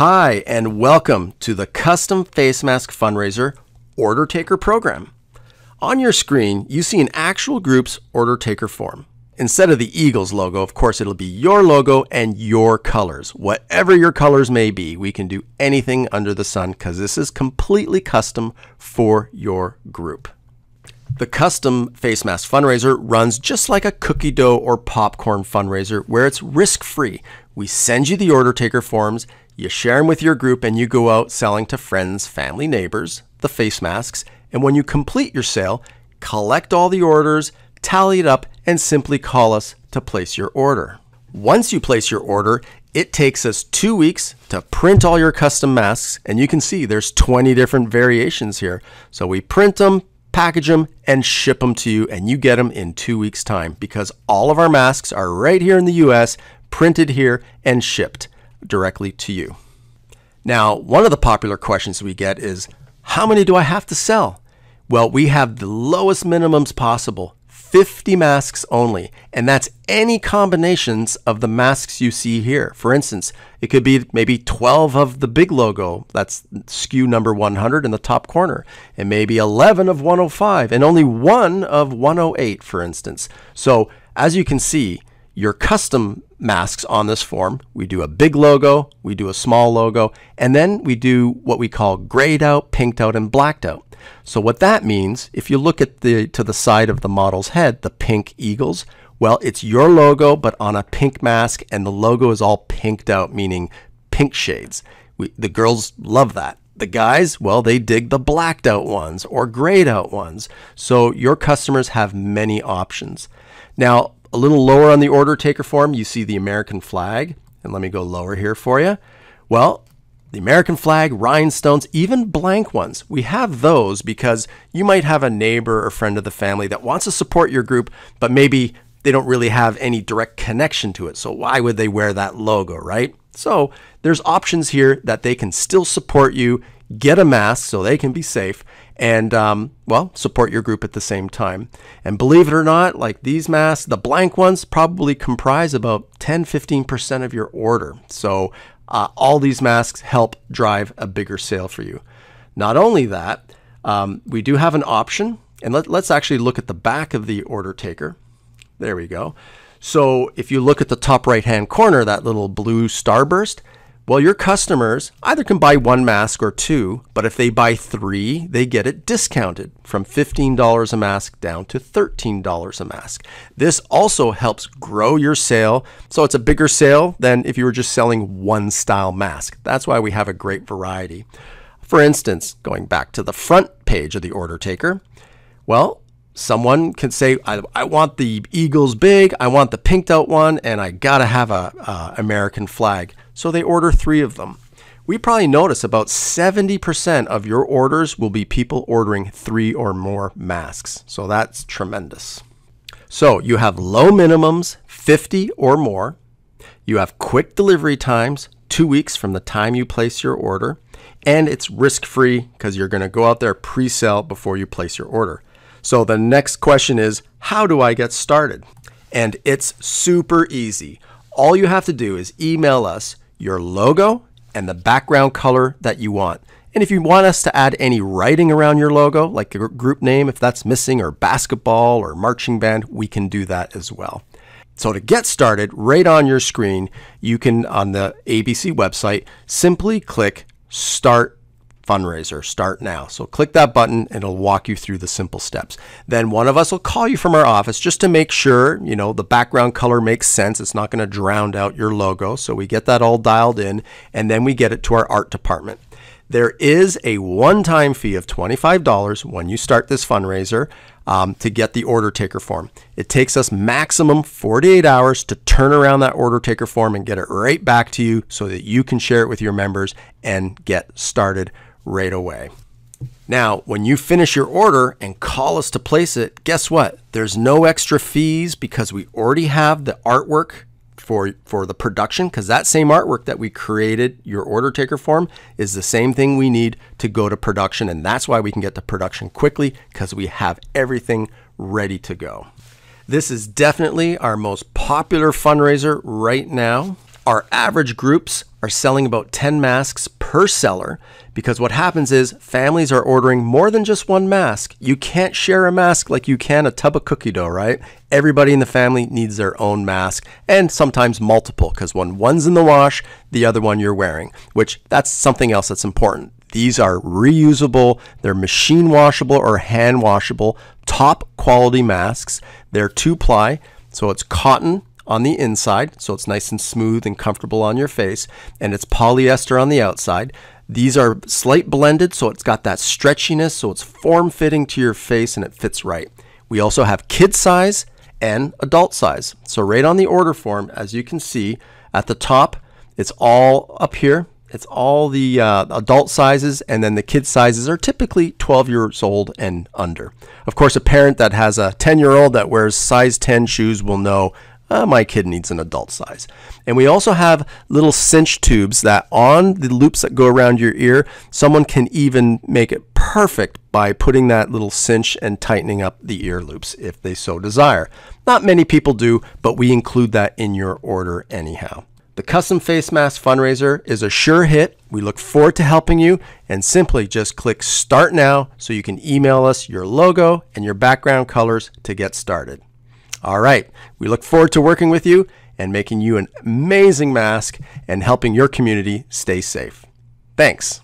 Hi, and welcome to the Custom Face Mask Fundraiser Order Taker Program. On your screen, you see an actual group's order taker form. Instead of the Eagles logo, of course, it'll be your logo and your colors. Whatever your colors may be, we can do anything under the sun because this is completely custom for your group. The custom face mask fundraiser runs just like a cookie dough or popcorn fundraiser where it's risk free. We send you the order taker forms, you share them with your group, and you go out selling to friends, family, neighbors the face masks. And when you complete your sale, collect all the orders, tally it up, and simply call us to place your order. Once you place your order, it takes us two weeks to print all your custom masks, and you can see there's 20 different variations here. So we print them, package them, and ship them to you, and you get them in two weeks' time because all of our masks are right here in the US, printed here, and shipped directly to you. Now, one of the popular questions we get is how many do I have to sell? Well, we have the lowest minimums possible 50 masks only, and that's any combinations of the masks you see here. For instance, it could be maybe 12 of the big logo, that's SKU number 100 in the top corner, and maybe 11 of 105, and only one of 108, for instance. So as you can see, your custom masks on this form. We do a big logo, we do a small logo, and then we do what we call grayed out, pinked out, and blacked out. So what that means, if you look at the to the side of the model's head, the pink eagles, well, it's your logo, but on a pink mask, and the logo is all pinked out, meaning pink shades. We, the girls love that. The guys, well, they dig the blacked out ones or grayed out ones. So your customers have many options. Now, a little lower on the order taker form, you see the American flag. And let me go lower here for you. Well, the American flag, rhinestones, even blank ones. We have those because you might have a neighbor or friend of the family that wants to support your group, but maybe they don't really have any direct connection to it. So why would they wear that logo, right? So there's options here that they can still support you, get a mask so they can be safe, and um, well, support your group at the same time. And believe it or not, like these masks, the blank ones probably comprise about 10 15% of your order. So uh, all these masks help drive a bigger sale for you. Not only that, um, we do have an option, and let, let's actually look at the back of the order taker. There we go. So if you look at the top right hand corner, that little blue starburst, well, your customers either can buy one mask or two, but if they buy three, they get it discounted from $15 a mask down to $13 a mask. This also helps grow your sale, so it's a bigger sale than if you were just selling one style mask. That's why we have a great variety. For instance, going back to the front page of the order taker, well, Someone can say, I, I, want the Eagles big, I want the pinked out one, and I gotta have a uh, American flag. So they order three of them. We probably notice about 70% of your orders will be people ordering three or more masks. So that's tremendous. So you have low minimums, 50 or more. You have quick delivery times, two weeks from the time you place your order. And it's risk free because you're going to go out there pre sell before you place your order. So the next question is how do I get started? And it's super easy. All you have to do is email us your logo and the background color that you want. And if you want us to add any writing around your logo, like your group name, if that's missing, or basketball or marching band, we can do that as well. So to get started, right on your screen, you can, on the ABC website, simply click Start fundraiser. Start now. So click that button and it'll walk you through the simple steps. Then one of us will call you from our office just to make sure, you know, the background color makes sense. It's not going to drown out your logo. So we get that all dialed in and then we get it to our art department. There is a one time fee of $25 when you start this fundraiser um, to get the order taker form. It takes us maximum 48 hours to turn around that order taker form and get it right back to you so that you can share it with your members and get started right away. Now, when you finish your order and call us to place it, guess what? There's no extra fees because we already have the artwork for for the production because that same artwork that we created your order taker form is the same thing we need to go to production and that's why we can get to production quickly because we have everything ready to go. This is definitely our most popular fundraiser right now. Our average groups are selling about 10 masks per seller because what happens is families are ordering more than just one mask. You can't share a mask like you can a tub of cookie dough, right? Everybody in the family needs their own mask and sometimes multiple because when one's in the wash, the other one you're wearing, which that's something else that's important. These are reusable, they're machine washable or hand washable, top quality masks. They're two ply, so it's cotton on the inside, so it's nice and smooth and comfortable on your face, and it's polyester on the outside. These are slight blended, so it's got that stretchiness, so it's form fitting to your face and it fits right. We also have kid size and adult size. So, right on the order form, as you can see at the top, it's all up here. It's all the uh, adult sizes, and then the kid sizes are typically 12 years old and under. Of course, a parent that has a 10 year old that wears size 10 shoes will know uh, my kid needs an adult size. And we also have little cinch tubes that on the loops that go around your ear, someone can even make it perfect by putting that little cinch and tightening up the ear loops if they so desire. Not many people do, but we include that in your order anyhow. The Custom Face Mask Fundraiser is a sure hit. We look forward to helping you and simply just click start now so you can email us your logo and your background colors to get started. All right. We look forward to working with you and making you an amazing mask and helping your community stay safe. Thanks.